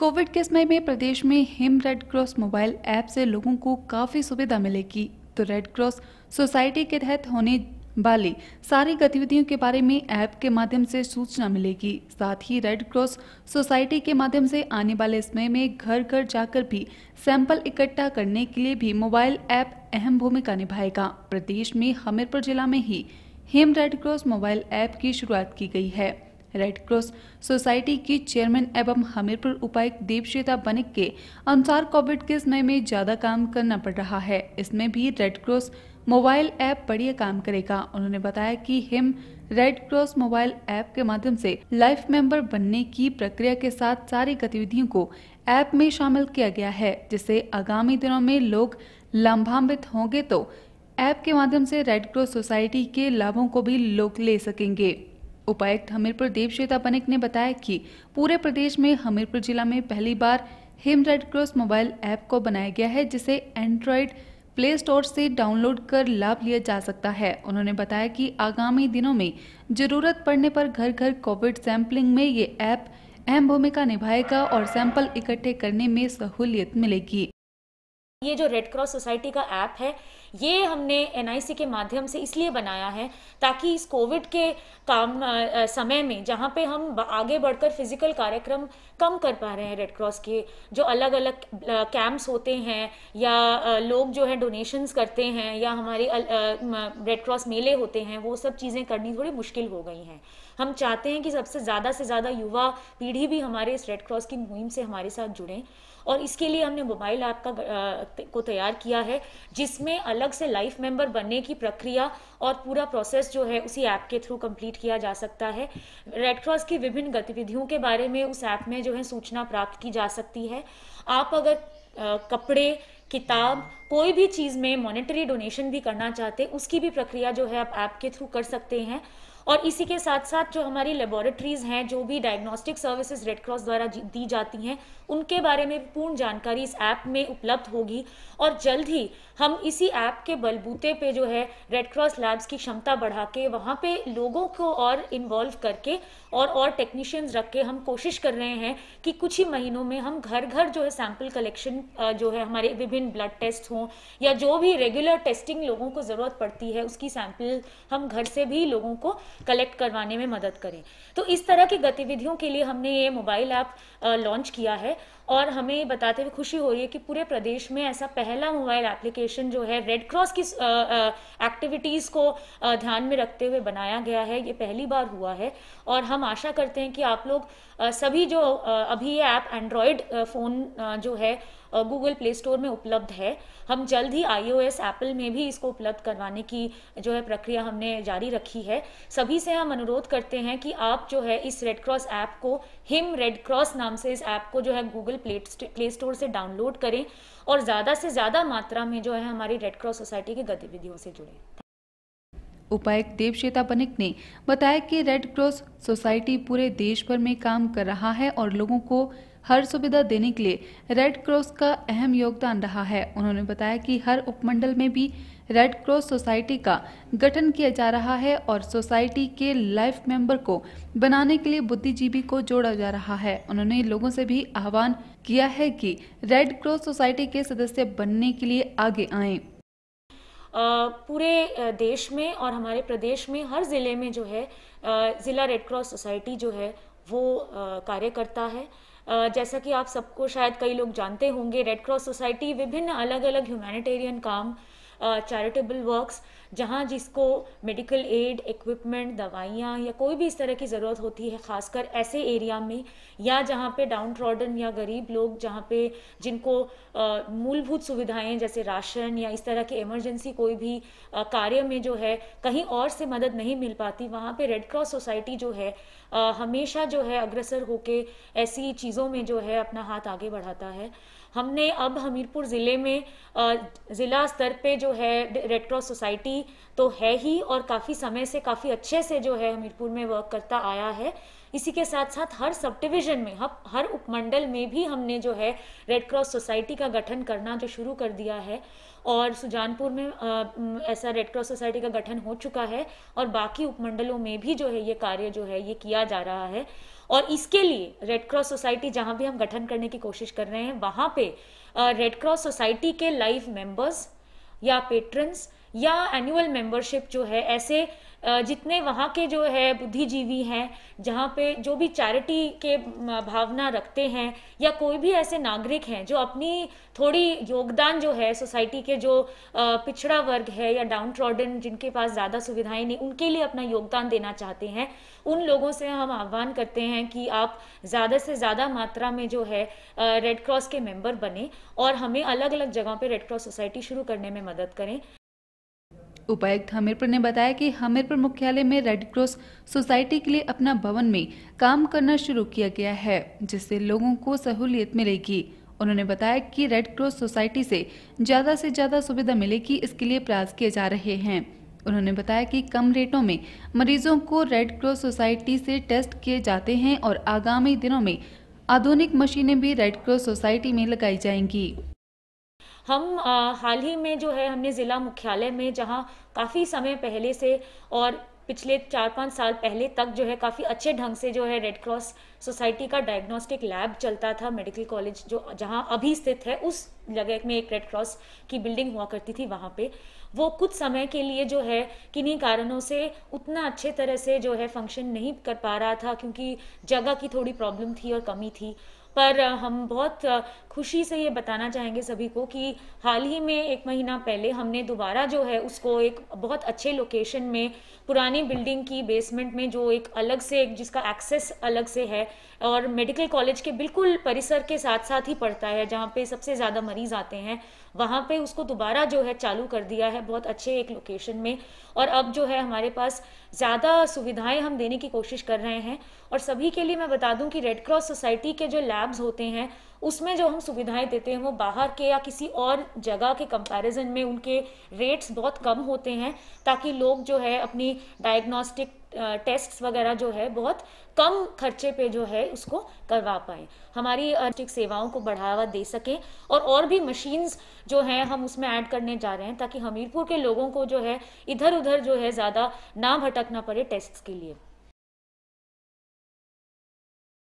Covid के समय में प्रदेश में Him Red Cross mobile app से लोगों को काफ़ी सुविधा मिलेगी तो रेड क्रॉस सोसाइटी के तहत होने वाली सारी गतिविधियों के बारे में ऐप के माध्यम से सूचना मिलेगी साथ ही रेड क्रॉस सोसाइटी के माध्यम से आने वाले समय में घर घर जाकर भी सैंपल इकट्ठा करने के लिए भी मोबाइल ऐप अहम भूमिका निभाएगा प्रदेश में हमीरपुर जिला में ही Him Red Cross mobile app की शुरुआत की गई है रेड क्रॉस सोसाइटी की चेयरमैन एवं हमीरपुर उपायुक्त दीपश्वेता बनिक के अनुसार कोविड के समय में ज्यादा काम करना पड़ रहा है इसमें भी रेड क्रॉस मोबाइल ऐप बढ़िया काम करेगा उन्होंने बताया कि Him Red Cross mobile app के माध्यम से लाइफ मेंबर बनने की प्रक्रिया के साथ सारी गतिविधियों को ऐप में शामिल किया गया है जिससे आगामी दिनों में लोग लाभान्वित होंगे तो ऐप के माध्यम से रेड क्रॉस सोसाइटी के लाभों को भी लोग ले सकेंगे उपायुक्त हमीरपुर देवश्वेता बनिक ने बताया कि पूरे प्रदेश में हमीरपुर जिला में पहली बार Him Red Cross mobile app को बनाया गया है जिसे एंड्रॉयड प्ले स्टोर से डाउनलोड कर लाभ लिया जा सकता है उन्होंने बताया कि आगामी दिनों में जरूरत पड़ने पर घर घर कोविड सैंपलिंग में ये ऐप अहम भूमिका निभाएगा और सैंपल इकट्ठे करने में सहूलियत मिलेगी ये जो रेड क्रॉस सोसाइटी का ऐप है ये हमने एन के माध्यम से इसलिए बनाया है ताकि इस कोविड के काम समय में जहाँ पे हम आगे बढ़कर फिजिकल कार्यक्रम कम कर पा रहे हैं रेड क्रॉस के जो अलग अलग कैंप्स होते हैं या लोग जो है डोनेशंस करते हैं या हमारे रेड क्रॉस मेले होते हैं वो सब चीज़ें करनी थोड़ी मुश्किल हो गई हैं हम चाहते हैं कि सबसे ज़्यादा से ज़्यादा युवा पीढ़ी भी हमारे इस रेड क्रॉस की मुहिम से हमारे साथ जुड़ें और इसके लिए हमने मोबाइल ऐप का को तैयार किया है जिसमें अलग से लाइफ मेंबर बनने की प्रक्रिया और पूरा प्रोसेस जो है उसी ऐप के थ्रू कंप्लीट किया जा सकता है रेड क्रॉस की विभिन्न गतिविधियों के बारे में उस ऐप में जो है सूचना प्राप्त की जा सकती है आप अगर आ, कपड़े किताब कोई भी चीज़ में मॉनेटरी डोनेशन भी करना चाहते उसकी भी प्रक्रिया जो है आप ऐप के थ्रू कर सकते हैं और इसी के साथ साथ जो हमारी लेबोरेटरीज हैं जो भी डायग्नोस्टिक सर्विसेज रेड क्रॉस द्वारा दी जाती हैं उनके बारे में पूर्ण जानकारी इस ऐप में उपलब्ध होगी और जल्द ही हम इसी ऐप के बलबूते पे जो है रेड क्रॉस लैब्स की क्षमता बढ़ा के वहाँ पे लोगों को और इन्वॉल्व करके और और टेक्नीशियंस रख के हम कोशिश कर रहे हैं कि कुछ ही महीनों में हम घर घर जो है सैंपल कलेक्शन जो है हमारे विभिन्न ब्लड टेस्ट हों या जो भी रेगुलर टेस्टिंग लोगों को ज़रूरत पड़ती है उसकी सैम्पल हम घर से भी लोगों को कलेक्ट करवाने में मदद करें तो इस तरह की गतिविधियों के लिए हमने ये मोबाइल ऐप लॉन्च किया है और हमें बताते हुए खुशी हो रही है कि पूरे प्रदेश में ऐसा पहला मोबाइल एप्लीकेशन जो है रेड क्रॉस की एक्टिविटीज़ को ध्यान में रखते हुए बनाया गया है ये पहली बार हुआ है और हम आशा करते हैं कि आप लोग सभी जो अभी ये ऐप एंड्रॉयड फ़ोन जो है गूगल प्ले स्टोर में उपलब्ध है हम जल्द ही आई एप्पल में भी इसको उपलब्ध करवाने की जो है प्रक्रिया हमने जारी रखी है सभी से हम अनुरोध करते हैं कि आप जो है इस रेड क्रॉस ऐप को हिम रेड क्रॉस नाम से इस ऐप को जो है गूगल प्ले स्टोर से डाउनलोड करें और ज़्यादा से ज़्यादा मात्रा में जो है हमारी रेड क्रॉस सोसाइटी की गतिविधियों से जुड़ें उपायुक्त देवश्वेता बनिक ने बताया कि रेड क्रॉस सोसाइटी पूरे देश भर में काम कर रहा है और लोगों को हर सुविधा देने के लिए रेड क्रॉस का अहम योगदान रहा है उन्होंने बताया कि हर उपमंडल में भी रेड क्रॉस सोसाइटी का गठन किया जा रहा है और सोसाइटी के लाइफ मेंबर को बनाने के लिए बुद्धिजीवी को जोड़ा जा रहा है उन्होंने लोगों से भी आह्वान किया है कि रेड क्रॉस सोसाइटी के सदस्य बनने के लिए आगे आएं। पूरे देश में और हमारे प्रदेश में हर ज़िले में जो है ज़िला रेड क्रॉस सोसाइटी जो है वो कार्य करता है जैसा कि आप सबको शायद कई लोग जानते होंगे रेड क्रॉस सोसाइटी विभिन्न अलग अलग ह्यूमैनिटेरियन काम चैरिटेबल वर्क्स जहाँ जिसको मेडिकल एड इक्विपमेंट दवाइयाँ या कोई भी इस तरह की ज़रूरत होती है ख़ासकर ऐसे एरिया में या जहाँ पे डाउन ट्रॉडन या गरीब लोग जहाँ पे जिनको मूलभूत सुविधाएं जैसे राशन या इस तरह के इमरजेंसी कोई भी कार्य में जो है कहीं और से मदद नहीं मिल पाती वहाँ पर रेड क्रॉस सोसाइटी जो है आ, हमेशा जो है अग्रसर होके ऐसी चीज़ों में जो है अपना हाथ आगे बढ़ाता है हमने अब हमीरपुर ज़िले में ज़िला स्तर पे जो है रेड क्रॉस सोसाइटी भी तो है ही और काफ़ी समय से काफ़ी अच्छे से जो है हमीरपुर में वर्क करता आया है इसी के साथ साथ हर सब डिविजन में हर हर उपमंडल में भी हमने जो है रेड क्रॉस सोसाइटी का गठन करना जो शुरू कर दिया है और सुजानपुर में आ, ऐसा रेड क्रॉस सोसाइटी का गठन हो चुका है और बाकी उपमंडलों में भी जो है ये कार्य जो है ये किया जा रहा है और इसके लिए रेड क्रॉस सोसाइटी जहाँ भी हम गठन करने की कोशिश कर रहे हैं वहाँ पे रेड क्रॉस सोसाइटी के लाइव मेंबर्स या पेट्रंस या एनुअल मेंबरशिप जो है ऐसे जितने वहाँ के जो है बुद्धिजीवी हैं जहाँ पे जो भी चैरिटी के भावना रखते हैं या कोई भी ऐसे नागरिक हैं जो अपनी थोड़ी योगदान जो है सोसाइटी के जो पिछड़ा वर्ग है या डाउन ट्रॉडन जिनके पास ज़्यादा सुविधाएं नहीं उनके लिए अपना योगदान देना चाहते हैं उन लोगों से हम आह्वान करते हैं कि आप ज़्यादा से ज़्यादा मात्रा में जो है रेड क्रॉस के मेंबर बने और हमें अलग अलग जगहों पर रेड क्रॉस सोसाइटी शुरू करने में मदद करें उपायुक्त हमीरपुर ने बताया कि हमीरपुर मुख्यालय में रेड क्रॉस सोसाइटी के लिए अपना भवन में काम करना शुरू किया गया है जिससे लोगों को सहूलियत मिलेगी उन्होंने बताया कि रेड क्रॉस सोसाइटी से ज़्यादा से ज़्यादा सुविधा मिलेगी इसके लिए प्रयास किए जा रहे हैं उन्होंने बताया कि कम रेटों में मरीजों को रेड क्रॉस सोसाइटी से टेस्ट किए जाते हैं और आगामी दिनों में आधुनिक मशीनें भी रेड क्रॉस सोसाइटी में लगाई जाएंगी हम हाल ही में जो है हमने ज़िला मुख्यालय में जहाँ काफ़ी समय पहले से और पिछले चार पाँच साल पहले तक जो है काफ़ी अच्छे ढंग से जो है रेड क्रॉस सोसाइटी का डायग्नोस्टिक लैब चलता था मेडिकल कॉलेज जो जहाँ अभी स्थित है उस जगह में एक रेड क्रॉस की बिल्डिंग हुआ करती थी वहाँ पे वो कुछ समय के लिए जो है किन्हीं कारणों से उतना अच्छे तरह से जो है फंक्शन नहीं कर पा रहा था क्योंकि जगह की थोड़ी प्रॉब्लम थी और कमी थी पर हम बहुत खुशी से ये बताना चाहेंगे सभी को कि हाल ही में एक महीना पहले हमने दोबारा जो है उसको एक बहुत अच्छे लोकेशन में पुरानी बिल्डिंग की बेसमेंट में जो एक अलग से एक जिसका एक्सेस अलग से है और मेडिकल कॉलेज के बिल्कुल परिसर के साथ साथ ही पड़ता है जहाँ पे सबसे ज़्यादा मरीज आते हैं वहाँ पे उसको दोबारा जो है चालू कर दिया है बहुत अच्छे एक लोकेशन में और अब जो है हमारे पास ज़्यादा सुविधाएं हम देने की कोशिश कर रहे हैं और सभी के लिए मैं बता दूं कि रेड क्रॉस सोसाइटी के जो लैब्स होते हैं उसमें जो हम सुविधाएं देते हैं वो बाहर के या किसी और जगह के कंपैरिजन में उनके रेट्स बहुत कम होते हैं ताकि लोग जो है अपनी डायग्नोस्टिक टेस्ट्स वगैरह जो है बहुत कम खर्चे पे जो है उसको करवा पाए हमारी आर्थिक सेवाओं को बढ़ावा दे सकें और और भी मशीन्स जो हैं हम उसमें ऐड करने जा रहे हैं ताकि हमीरपुर के लोगों को जो है इधर उधर जो है ज़्यादा ना भटकना पड़े टेस्ट्स के लिए